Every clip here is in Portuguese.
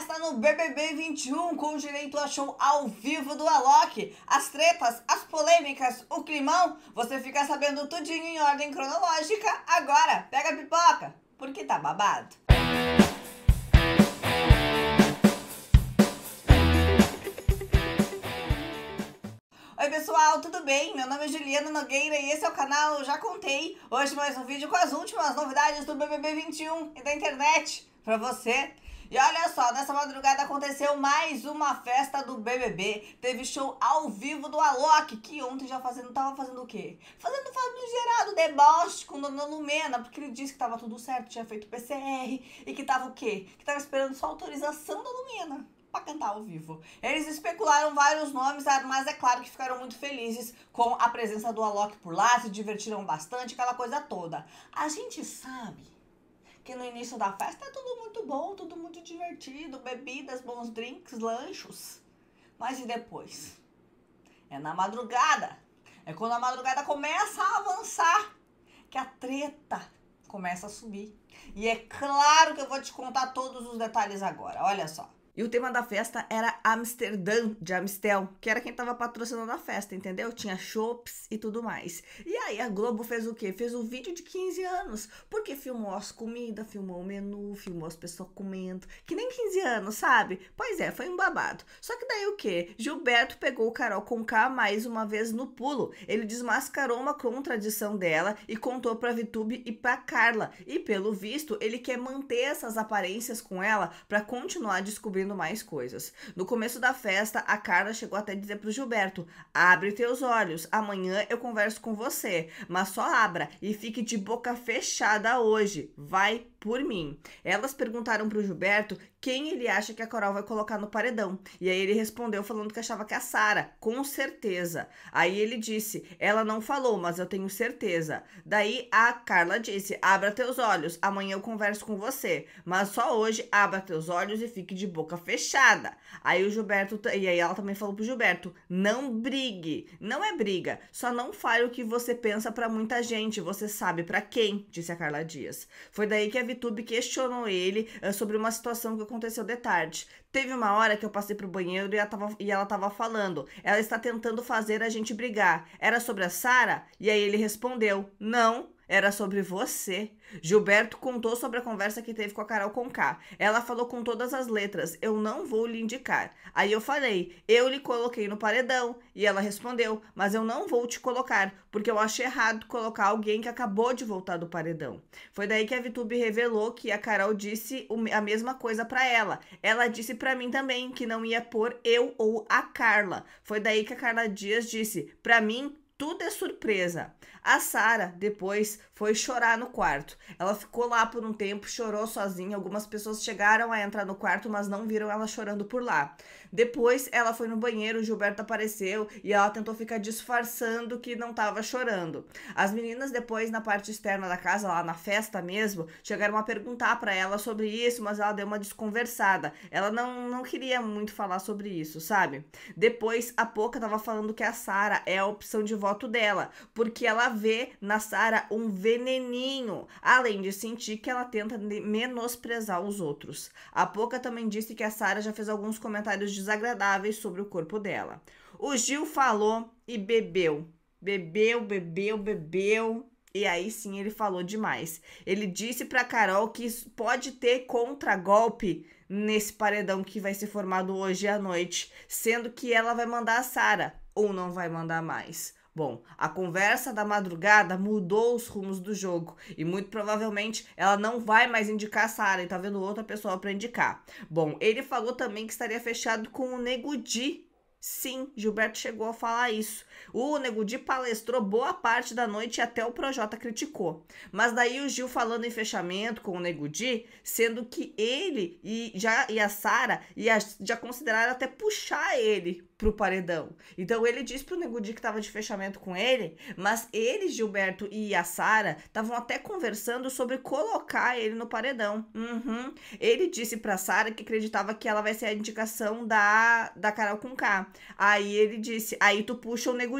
festa no BBB 21 com direito a show ao vivo do Alok. As tretas, as polêmicas, o climão, você fica sabendo tudinho em ordem cronológica agora. Pega a pipoca, porque tá babado. Oi pessoal, tudo bem? Meu nome é Juliana Nogueira e esse é o canal Já Contei. Hoje mais um vídeo com as últimas novidades do BBB 21 e da internet para você. E olha só, nessa madrugada aconteceu mais uma festa do BBB. Teve show ao vivo do Alok, que ontem já fazendo, tava fazendo o quê? Fazendo Fábio Gerado, deboche com Dona Lumena, porque ele disse que tava tudo certo, tinha feito PCR e que tava o quê? Que tava esperando só autorização da Lumena para cantar ao vivo. Eles especularam vários nomes, ah, mas é claro que ficaram muito felizes com a presença do Alok por lá, se divertiram bastante, aquela coisa toda. A gente sabe que no início da festa é tudo muito bom, tudo muito divertido, bebidas, bons drinks, lanchos. Mas e depois? É na madrugada. É quando a madrugada começa a avançar que a treta começa a subir. E é claro que eu vou te contar todos os detalhes agora. Olha só. E o tema da festa era Amsterdã, de Amstel, que era quem estava patrocinando a festa, entendeu? Tinha shows e tudo mais. E aí a Globo fez o quê? Fez um vídeo de 15 anos, porque filmou as comidas, filmou o menu, filmou as pessoas comendo, que nem 15 anos, sabe? Pois é, foi um babado. Só que daí o quê? Gilberto pegou o Carol Conká mais uma vez no pulo. Ele desmascarou uma contradição dela e contou pra Vitube e pra Carla. E pelo visto, ele quer manter essas aparências com ela para continuar descobrindo descobrindo mais coisas. No começo da festa, a Carla chegou até dizer pro Gilberto: abre teus olhos, amanhã eu converso com você, mas só abra e fique de boca fechada hoje. Vai por mim. Elas perguntaram pro Gilberto quem ele acha que a Carol vai colocar no paredão. E aí ele respondeu falando que achava que a Sara, com certeza. Aí ele disse: "Ela não falou, mas eu tenho certeza". Daí a Carla disse: "Abra teus olhos, amanhã eu converso com você, mas só hoje abra teus olhos e fique de boca fechada". Aí o Gilberto e aí ela também falou pro Gilberto: "Não brigue, não é briga, só não fale o que você pensa para muita gente, você sabe para quem", disse a Carla Dias. Foi daí que a YouTube questionou ele uh, sobre uma situação que aconteceu de tarde. Teve uma hora que eu passei pro banheiro e ela, tava, e ela tava falando. Ela está tentando fazer a gente brigar. Era sobre a Sara? E aí ele respondeu: Não, era sobre você. Gilberto contou sobre a conversa que teve com a Carol Conká. Ela falou com todas as letras: Eu não vou lhe indicar. Aí eu falei: Eu lhe coloquei no paredão. E ela respondeu: Mas eu não vou te colocar, porque eu acho errado colocar alguém que acabou de voltar do paredão. Foi daí que a Vitube revelou que a Carol disse a mesma coisa para ela. Ela disse para mim também que não ia pôr eu ou a Carla. Foi daí que a Carla Dias disse: Para mim, tudo é surpresa. A Sara depois foi chorar no quarto. Ela ficou lá por um tempo, chorou sozinha. Algumas pessoas chegaram a entrar no quarto, mas não viram ela chorando por lá. Depois ela foi no banheiro, o Gilberto apareceu e ela tentou ficar disfarçando que não estava chorando. As meninas depois na parte externa da casa, lá na festa mesmo, chegaram a perguntar para ela sobre isso, mas ela deu uma desconversada. Ela não, não queria muito falar sobre isso, sabe? Depois a Poca tava falando que a Sara é a opção de voto dela, porque ela vê na Sara um veneninho, além de sentir que ela tenta menosprezar os outros. A Poca também disse que a Sara já fez alguns comentários desagradáveis sobre o corpo dela. O Gil falou e bebeu. Bebeu, bebeu, bebeu. E aí sim ele falou demais. Ele disse para Carol que pode ter contragolpe nesse paredão que vai ser formado hoje à noite, sendo que ela vai mandar a Sara ou não vai mandar mais. Bom, a conversa da madrugada mudou os rumos do jogo e muito provavelmente ela não vai mais indicar Sara e tá vendo outra pessoa para indicar. Bom, ele falou também que estaria fechado com o Nego Di. Sim, Gilberto chegou a falar isso. O Nego Di palestrou boa parte da noite e até o Projota criticou. Mas daí o Gil falando em fechamento com o Nego Di, sendo que ele e, já, e a Sara já consideraram até puxar ele pro paredão. Então ele disse pro Nego que tava de fechamento com ele, mas ele, Gilberto e a Sara estavam até conversando sobre colocar ele no paredão. Uhum. Ele disse pra Sara que acreditava que ela vai ser a indicação da, da Carol com K. Aí ele disse, aí tu puxa o Nego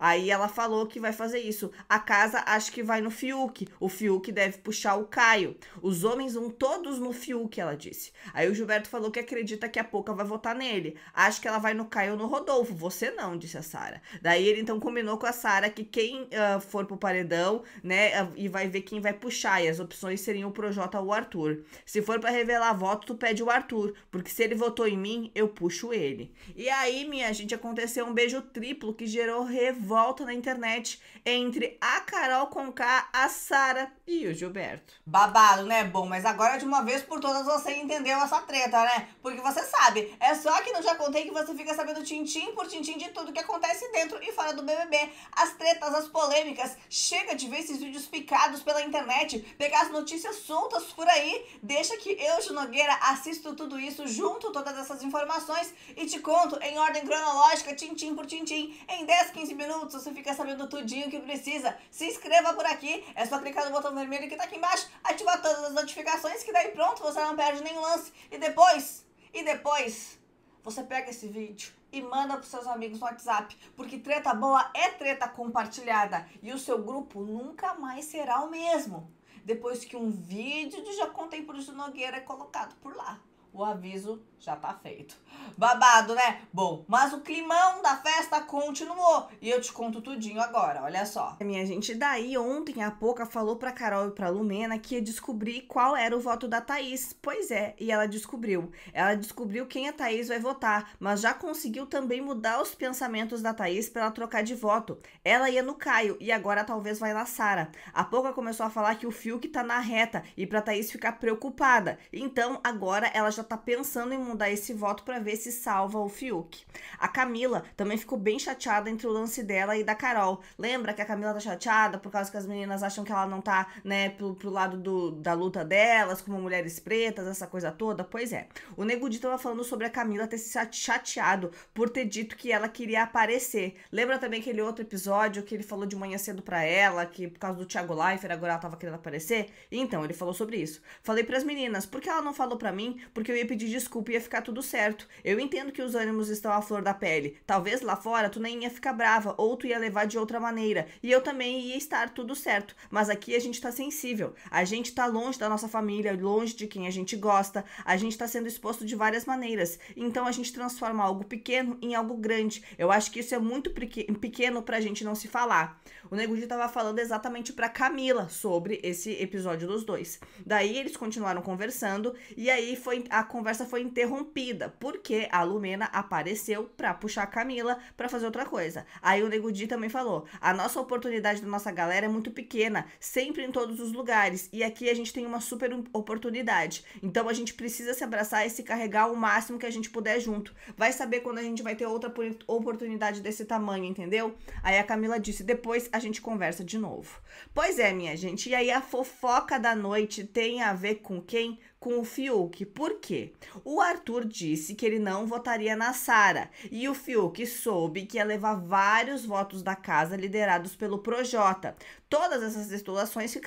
Aí ela falou que vai fazer isso. A casa acho que vai no Fiuk. O Fiuk deve puxar o Caio. Os homens vão todos no Fiuk, ela disse. Aí o Gilberto falou que acredita que a Pouca vai votar nele. Acho que ela vai no Caio no Rodolfo, você não, disse a Sara. Daí ele então combinou com a Sara que quem uh, for pro paredão, né, uh, e vai ver quem vai puxar, e as opções seriam o Projota ou o Arthur. Se for para revelar voto, tu pede o Arthur, porque se ele votou em mim, eu puxo ele. E aí, minha gente, aconteceu um beijo triplo que gerou revolta na internet entre a Carol Conká, a Sara e o Gilberto. Babado, né? Bom, mas agora de uma vez por todas você entendeu essa treta, né? Porque você sabe, é só que não já contei que você fica sabendo de tintim por tintim de tudo que acontece dentro e fora do BBB. As tretas, as polêmicas. Chega de ver esses vídeos picados pela internet, pegar as notícias soltas por aí. Deixa que eu, de Nogueira, assisto tudo isso, junto todas essas informações e te conto em ordem cronológica, tintim por tintim. Em 10, 15 minutos você fica sabendo tudinho que precisa. Se inscreva por aqui, é só clicar no botão vermelho que tá aqui embaixo, ativar todas as notificações que daí pronto, você não perde nenhum lance. E depois, e depois, você pega esse vídeo e manda para seus amigos no WhatsApp, porque treta boa é treta compartilhada e o seu grupo nunca mais será o mesmo. Depois que um vídeo de Já Contei por Nogueira é colocado por lá, o aviso já tá feito. Babado, né? Bom, mas o climão da festa continuou. E eu te conto tudinho agora, olha só. Minha gente, daí ontem a Poca falou pra Carol e pra Lumena que ia descobrir qual era o voto da Thaís. Pois é, e ela descobriu. Ela descobriu quem a Thaís vai votar, mas já conseguiu também mudar os pensamentos da Thaís pra ela trocar de voto. Ela ia no Caio e agora talvez vai na Sara. A Poca começou a falar que o fio que tá na reta e pra Thaís ficar preocupada. Então agora ela já tá pensando em mudar dar esse voto para ver se salva o Fiuk. A Camila também ficou bem chateada entre o lance dela e da Carol. Lembra que a Camila tá chateada por causa que as meninas acham que ela não tá, né, pro, pro lado do, da luta delas, como mulheres pretas, essa coisa toda? Pois é. O Negudi tava falando sobre a Camila ter se chateado por ter dito que ela queria aparecer. Lembra também aquele outro episódio que ele falou de manhã cedo pra ela, que por causa do Thiago Leifert agora ela tava querendo aparecer? Então, ele falou sobre isso. Falei para as meninas, por que ela não falou para mim? Porque eu ia pedir desculpa e ia ficar tudo certo. Eu entendo que os ânimos estão à flor da pele. Talvez lá fora tu nem ia ficar brava, ou tu ia levar de outra maneira. E eu também ia estar tudo certo. Mas aqui a gente tá sensível. A gente tá longe da nossa família, longe de quem a gente gosta. A gente tá sendo exposto de várias maneiras. Então a gente transforma algo pequeno em algo grande. Eu acho que isso é muito pequeno pra gente não se falar. O Nego tava falando exatamente pra Camila sobre esse episódio dos dois. Daí eles continuaram conversando e aí foi a conversa foi interrompida interrompida, porque a Lumena apareceu pra puxar a Camila pra fazer outra coisa. Aí o Nego Di também falou: a nossa oportunidade da nossa galera é muito pequena, sempre em todos os lugares, e aqui a gente tem uma super oportunidade. Então a gente precisa se abraçar e se carregar o máximo que a gente puder junto. Vai saber quando a gente vai ter outra oportunidade desse tamanho, entendeu? Aí a Camila disse: depois a gente conversa de novo. Pois é, minha gente, e aí a fofoca da noite tem a ver com quem? com o Fiuk. Por quê? O Arthur disse que ele não votaria na Sara e o Fiuk soube que ia levar vários votos da casa liderados pelo Projota. Todas essas situações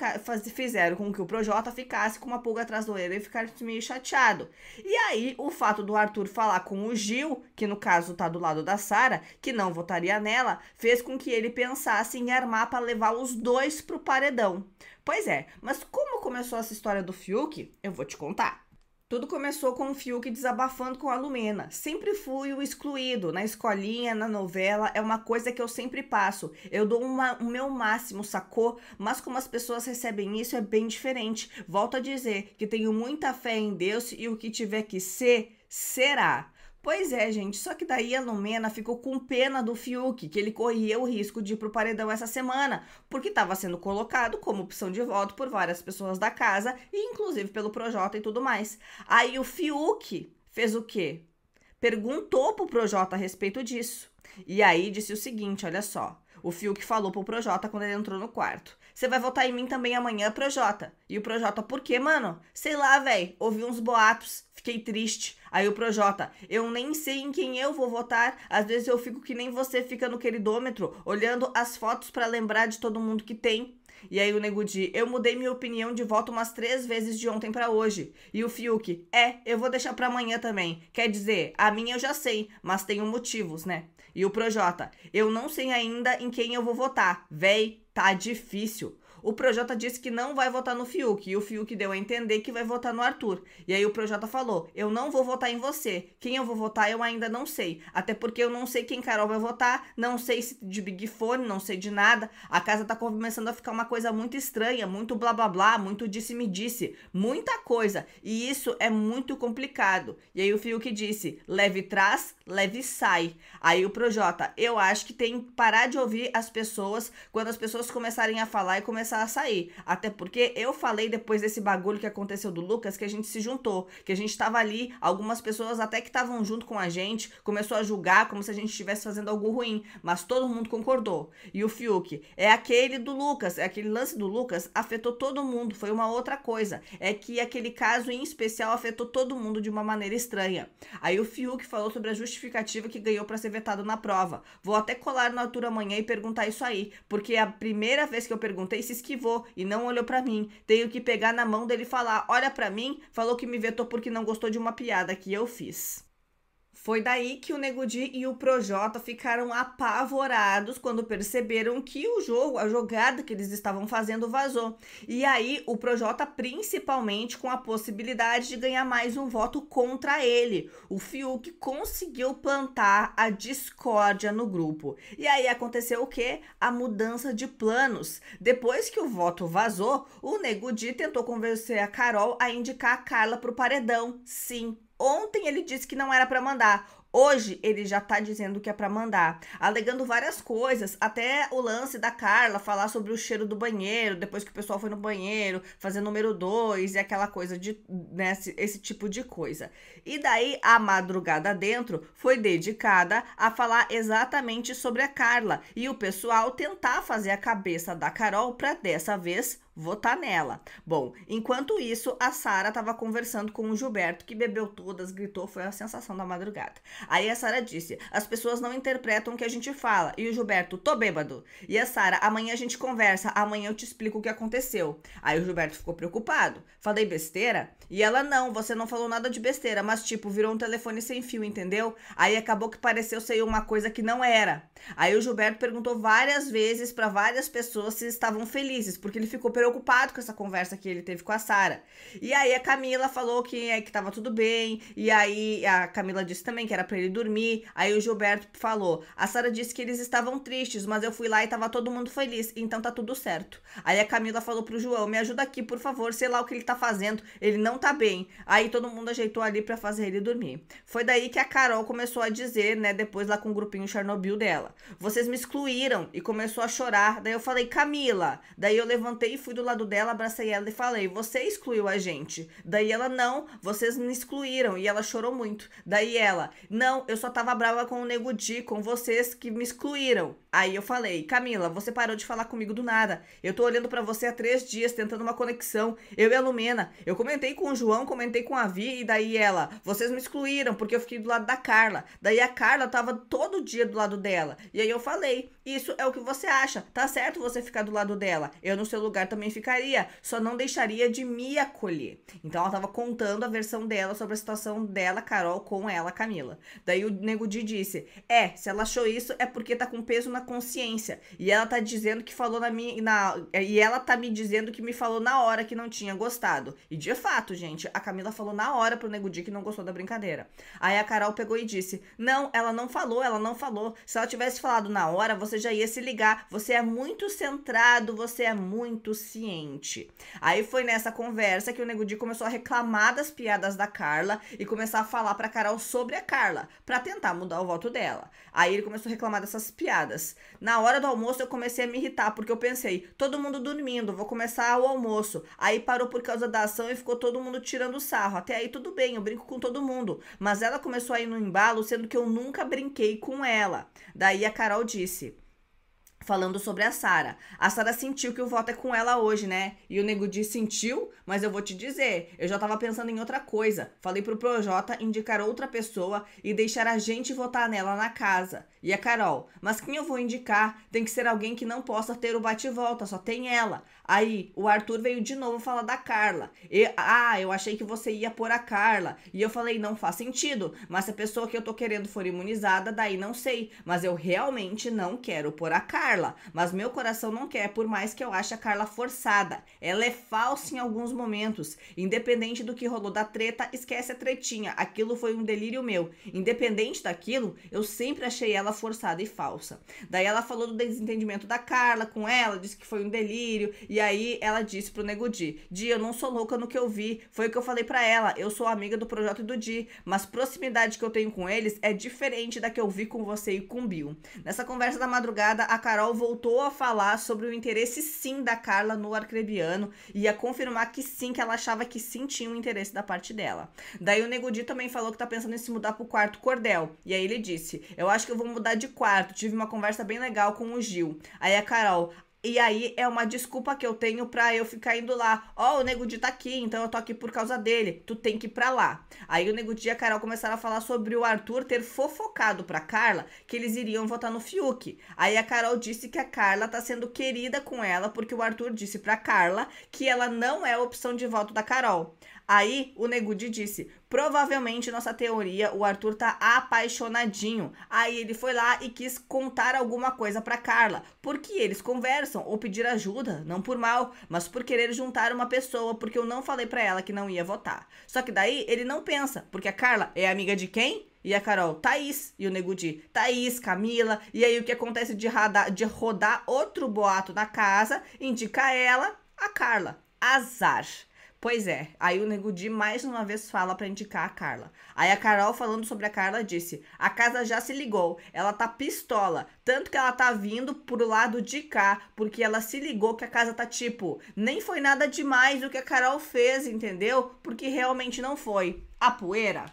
fizeram com que o Projota ficasse com uma pulga atrás do orelha e ficasse meio chateado. E aí, o fato do Arthur falar com o Gil, que no caso tá do lado da Sara, que não votaria nela, fez com que ele pensasse em armar para levar os dois pro paredão. Pois é, mas como começou essa história do Fiuk? Eu vou te contar. Tudo começou com o Fiuk desabafando com a Lumena. Sempre fui o excluído, na escolinha, na novela, é uma coisa que eu sempre passo. Eu dou uma, o meu máximo, sacou? Mas como as pessoas recebem isso é bem diferente. Volto a dizer que tenho muita fé em Deus e o que tiver que ser, será. Pois é, gente, só que daí a Lumena ficou com pena do Fiuk, que ele corria o risco de ir pro paredão essa semana, porque estava sendo colocado como opção de voto por várias pessoas da casa, inclusive pelo Projota e tudo mais. Aí o Fiuk fez o quê? Perguntou pro Projota a respeito disso. E aí disse o seguinte, olha só. O Fiuk falou pro Projota quando ele entrou no quarto. Você vai votar em mim também amanhã, Projota. E o Projota, por quê, mano? Sei lá, velho. Ouvi uns boatos, fiquei triste. Aí o Projota, eu nem sei em quem eu vou votar. Às vezes eu fico que nem você fica no queridômetro, olhando as fotos para lembrar de todo mundo que tem. E aí o Nego eu mudei minha opinião de voto umas três vezes de ontem para hoje. E o Fiuk, é, eu vou deixar para amanhã também. Quer dizer, a minha eu já sei, mas tenho motivos, né? E o Projota, eu não sei ainda em quem eu vou votar. Véi, tá difícil. O Projota disse que não vai votar no Fiuk. E o Fiuk deu a entender que vai votar no Arthur. E aí o Projota falou: Eu não vou votar em você. Quem eu vou votar eu ainda não sei. Até porque eu não sei quem Carol vai votar. Não sei se de Big Fone, não sei de nada. A casa tá começando a ficar uma coisa muito estranha, muito blá blá blá, muito disse-me-disse. muita coisa. E isso é muito complicado. E aí o Fiuk disse: Leve trás, leve sai. Aí o Projota: Eu acho que tem que parar de ouvir as pessoas quando as pessoas começarem a falar e começar começar a sair. Até porque eu falei depois desse bagulho que aconteceu do Lucas que a gente se juntou, que a gente tava ali, algumas pessoas até que estavam junto com a gente, começou a julgar como se a gente estivesse fazendo algo ruim, mas todo mundo concordou. E o Fiuk é aquele do Lucas, é aquele lance do Lucas afetou todo mundo, foi uma outra coisa. É que aquele caso em especial afetou todo mundo de uma maneira estranha. Aí o Fiuk falou sobre a justificativa que ganhou para ser vetado na prova. Vou até colar no Arthur amanhã e perguntar isso aí, porque a primeira vez que eu perguntei se esquivou e não olhou para mim. Tenho que pegar na mão dele e falar: "Olha para mim", falou que me vetou porque não gostou de uma piada que eu fiz. Foi daí que o Negudi e o Projota ficaram apavorados quando perceberam que o jogo, a jogada que eles estavam fazendo vazou. E aí o Projota principalmente com a possibilidade de ganhar mais um voto contra ele. O Fiuk conseguiu plantar a discórdia no grupo. E aí aconteceu o quê? A mudança de planos. Depois que o voto vazou, o Negudi tentou convencer a Carol a indicar a Carla pro paredão. Sim, Ontem ele disse que não era para mandar. Hoje ele já tá dizendo que é para mandar, alegando várias coisas, até o lance da Carla falar sobre o cheiro do banheiro, depois que o pessoal foi no banheiro, fazer número dois e aquela coisa de né, esse, esse tipo de coisa. E daí a madrugada dentro foi dedicada a falar exatamente sobre a Carla e o pessoal tentar fazer a cabeça da Carol para dessa vez votar nela. Bom, enquanto isso, a Sara estava conversando com o Gilberto, que bebeu todas, gritou, foi a sensação da madrugada. Aí a Sara disse: as pessoas não interpretam o que a gente fala. E o Gilberto, tô bêbado. E a Sara, amanhã a gente conversa, amanhã eu te explico o que aconteceu. Aí o Gilberto ficou preocupado. Falei besteira? E ela, não, você não falou nada de besteira, mas tipo, virou um telefone sem fio, entendeu? Aí acabou que pareceu ser uma coisa que não era. Aí o Gilberto perguntou várias vezes para várias pessoas se estavam felizes, porque ele ficou preocupado com essa conversa que ele teve com a Sara. E aí a Camila falou que, eh, que tava tudo bem, e aí a Camila disse também que era para ele dormir. Aí o Gilberto falou: A Sara disse que eles estavam tristes, mas eu fui lá e tava todo mundo feliz, então tá tudo certo. Aí a Camila falou pro João: Me ajuda aqui, por favor, sei lá o que ele tá fazendo, ele não tá bem. Aí todo mundo ajeitou ali para fazer ele dormir. Foi daí que a Carol começou a dizer, né, depois lá com o grupinho Chernobyl dela: Vocês me excluíram e começou a chorar. Daí eu falei: Camila. Daí eu levantei e fui do lado dela, abracei ela e falei: Você excluiu a gente. Daí ela: Não, vocês me excluíram. E ela chorou muito. Daí ela: não, eu só tava brava com o Nego Di, com vocês que me excluíram. Aí eu falei, Camila, você parou de falar comigo do nada. Eu tô olhando para você há três dias, tentando uma conexão. Eu e a Lumena. Eu comentei com o João, comentei com a Vi, e daí ela, vocês me excluíram, porque eu fiquei do lado da Carla. Daí a Carla tava todo dia do lado dela. E aí eu falei, isso é o que você acha. Tá certo você ficar do lado dela. Eu, no seu lugar, também ficaria. Só não deixaria de me acolher. Então, ela tava contando a versão dela sobre a situação dela, Carol, com ela, Camila. Daí o Nego Di disse: É, se ela achou isso, é porque tá com peso na consciência. E ela tá dizendo que falou na minha. Na, e ela tá me dizendo que me falou na hora que não tinha gostado. E de fato, gente, a Camila falou na hora pro Nego Di que não gostou da brincadeira. Aí a Carol pegou e disse: Não, ela não falou, ela não falou. Se ela tivesse falado na hora, você já ia se ligar. Você é muito centrado, você é muito ciente. Aí foi nessa conversa que o Nego Di começou a reclamar das piadas da Carla e começar a falar pra Carol sobre a Carla, para tentar mudar o voto dela. Aí ele começou a reclamar dessas piadas. Na hora do almoço eu comecei a me irritar, porque eu pensei, todo mundo dormindo, vou começar o almoço. Aí parou por causa da ação e ficou todo mundo tirando sarro. Até aí tudo bem, eu brinco com todo mundo. Mas ela começou a ir no embalo, sendo que eu nunca brinquei com ela. Daí a Carol disse: falando sobre a Sara. A Sara sentiu que o voto é com ela hoje, né? E o Nego Di sentiu, mas eu vou te dizer, eu já tava pensando em outra coisa. Falei pro ProJ indicar outra pessoa e deixar a gente votar nela na casa. E a Carol, mas quem eu vou indicar tem que ser alguém que não possa ter o bate-volta, só tem ela. Aí, o Arthur veio de novo falar da Carla. E, ah, eu achei que você ia pôr a Carla. E eu falei, não faz sentido, mas se a pessoa que eu tô querendo for imunizada, daí não sei. Mas eu realmente não quero pôr a Carla. Carla, mas meu coração não quer, por mais que eu ache a Carla forçada. Ela é falsa em alguns momentos. Independente do que rolou da treta, esquece a tretinha. Aquilo foi um delírio meu. Independente daquilo, eu sempre achei ela forçada e falsa. Daí ela falou do desentendimento da Carla com ela, disse que foi um delírio. E aí ela disse pro Nego Di: Di, eu não sou louca no que eu vi. Foi o que eu falei para ela. Eu sou amiga do projeto do Di, mas proximidade que eu tenho com eles é diferente da que eu vi com você e com o Bill. Nessa conversa da madrugada, a Carol Carol voltou a falar sobre o interesse sim da Carla no arcrebiano e a confirmar que sim, que ela achava que sim tinha um interesse da parte dela. Daí o Negudi também falou que tá pensando em se mudar pro quarto cordel. E aí ele disse: Eu acho que eu vou mudar de quarto. Tive uma conversa bem legal com o Gil. Aí a Carol, e aí é uma desculpa que eu tenho pra eu ficar indo lá. Ó, oh, o Nego Di tá aqui, então eu tô aqui por causa dele. Tu tem que ir pra lá. Aí o Nego Di e a Carol começaram a falar sobre o Arthur ter fofocado pra Carla que eles iriam votar no Fiuk. Aí a Carol disse que a Carla tá sendo querida com ela porque o Arthur disse pra Carla que ela não é a opção de voto da Carol. Aí o Negudi disse: provavelmente nossa teoria, o Arthur tá apaixonadinho. Aí ele foi lá e quis contar alguma coisa para Carla, porque eles conversam ou pedir ajuda, não por mal, mas por querer juntar uma pessoa, porque eu não falei para ela que não ia votar. Só que daí ele não pensa, porque a Carla é amiga de quem? E a Carol, Thaís. E o Negudi, Thaís, Camila. E aí o que acontece de, radar, de rodar outro boato na casa indica ela, a Carla. Azar. Pois é. Aí o Nego Di mais uma vez fala para indicar a Carla. Aí a Carol falando sobre a Carla disse: "A casa já se ligou. Ela tá pistola, tanto que ela tá vindo pro lado de cá, porque ela se ligou que a casa tá tipo, nem foi nada demais o que a Carol fez, entendeu? Porque realmente não foi. A poeira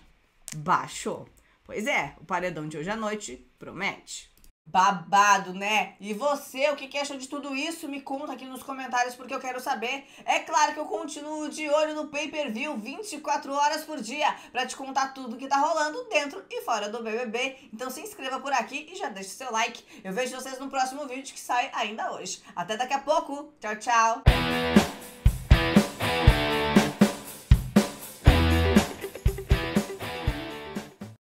baixou. Pois é, o paredão de hoje à noite promete. Babado, né? E você, o que, que achou de tudo isso? Me conta aqui nos comentários porque eu quero saber. É claro que eu continuo de olho no pay-per-view 24 horas por dia para te contar tudo que tá rolando dentro e fora do BBB. Então se inscreva por aqui e já deixa o seu like. Eu vejo vocês no próximo vídeo que sai ainda hoje. Até daqui a pouco. Tchau, tchau.